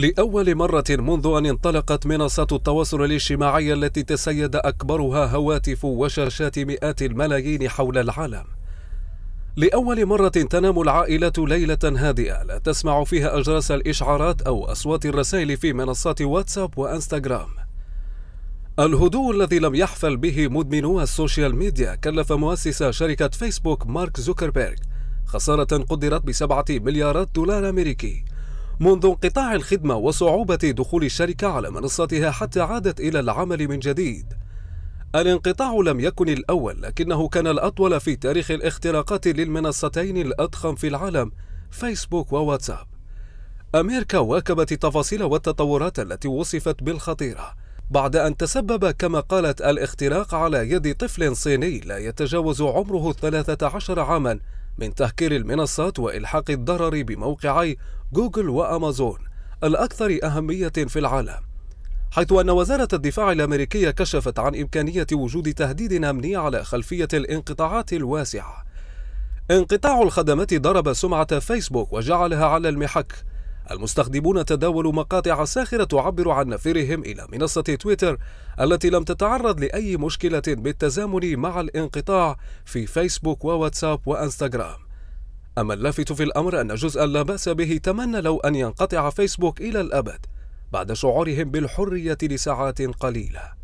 لأول مرة منذ أن انطلقت منصات التواصل الاجتماعي التي تسيد أكبرها هواتف وشاشات مئات الملايين حول العالم لأول مرة تنام العائلة ليلة هادئة لا تسمع فيها أجراس الإشعارات أو أصوات الرسائل في منصات واتساب وإنستغرام الهدوء الذي لم يحفل به مدمنو السوشيال ميديا كلف مؤسس شركة فيسبوك مارك زوكربيرغ خسارة قدرت بسبعة مليارات دولار أمريكي منذ انقطاع الخدمة وصعوبة دخول الشركة على منصتها حتى عادت إلى العمل من جديد الانقطاع لم يكن الأول لكنه كان الأطول في تاريخ الاختراقات للمنصتين الأضخم في العالم فيسبوك وواتساب أمريكا واكبت التفاصيل والتطورات التي وصفت بالخطيرة بعد أن تسبب كما قالت الاختراق على يد طفل صيني لا يتجاوز عمره 13 عاما من تهكير المنصات وإلحاق الضرر بموقعي جوجل وأمازون الأكثر أهمية في العالم حيث أن وزارة الدفاع الأمريكية كشفت عن إمكانية وجود تهديد أمني على خلفية الانقطاعات الواسعة انقطاع الخدمات ضرب سمعة فيسبوك وجعلها على المحك المستخدمون تداولوا مقاطع ساخرة تعبر عن نفيرهم إلى منصة تويتر التي لم تتعرض لأي مشكلة بالتزامن مع الانقطاع في فيسبوك وواتساب وانستغرام أما اللافت في الأمر أن جزءا لا بأس به تمنى لو أن ينقطع فيسبوك إلى الأبد بعد شعورهم بالحرية لساعات قليلة